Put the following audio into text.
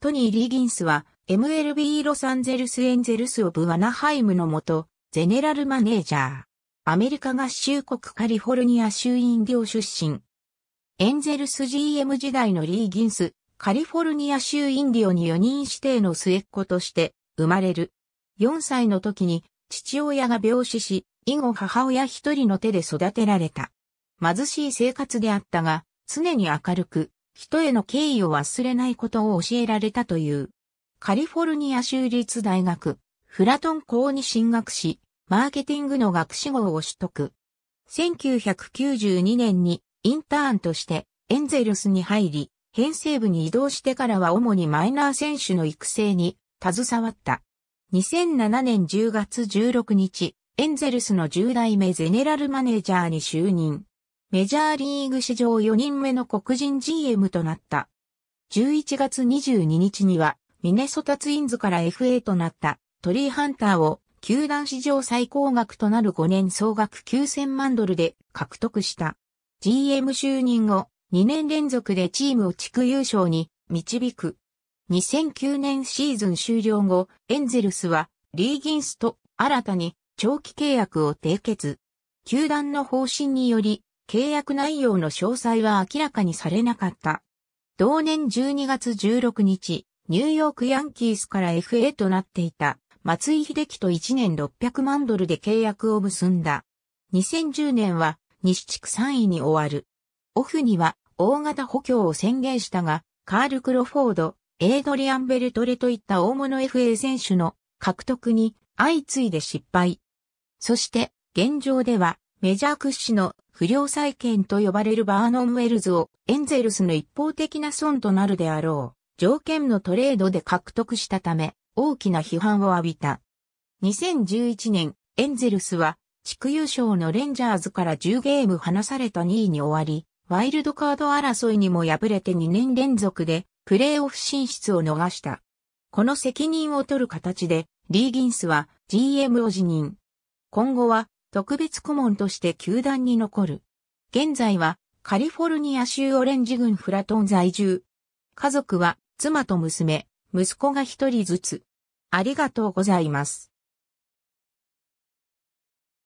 トニー・リーギンスは MLB ロサンゼルスエンゼルスオブワナハイムのもと、ゼネラルマネージャー。アメリカ合衆国カリフォルニア州院領出身。エンゼルス GM 時代のリーギンス、カリフォルニア州インディオに4人指定の末っ子として生まれる。4歳の時に父親が病死し、以後母親一人の手で育てられた。貧しい生活であったが、常に明るく、人への敬意を忘れないことを教えられたという。カリフォルニア州立大学、フラトン校に進学し、マーケティングの学士号を取得。1992年にインターンとしてエンゼルスに入り、編成部に移動してからは主にマイナー選手の育成に携わった。2007年10月16日、エンゼルスの10代目ゼネラルマネージャーに就任。メジャーリーグ史上4人目の黒人 GM となった。11月22日には、ミネソタツインズから FA となったトリーハンターを球団史上最高額となる5年総額9000万ドルで獲得した。GM 就任後、2年連続でチームを地区優勝に導く。2009年シーズン終了後、エンゼルスはリーギンスと新たに長期契約を締結。球団の方針により、契約内容の詳細は明らかにされなかった。同年12月16日、ニューヨークヤンキースから FA となっていた松井秀樹と1年600万ドルで契約を結んだ。2010年は西地区3位に終わる。オフには大型補強を宣言したが、カール・クロフォード、エイドリアン・ベルトレといった大物 FA 選手の獲得に相次いで失敗。そして、現状ではメジャー屈指の不良債権と呼ばれるバーノン・ウェルズをエンゼルスの一方的な損となるであろう条件のトレードで獲得したため大きな批判を浴びた。2011年、エンゼルスは地区優勝のレンジャーズから10ゲーム離された2位に終わり、ワイルドカード争いにも敗れて2年連続でプレーオフ進出を逃した。この責任を取る形でリーギンスは GM を辞任。今後は特別顧問として球団に残る。現在はカリフォルニア州オレンジ郡フラトン在住。家族は妻と娘、息子が一人ずつ。ありがとうございます。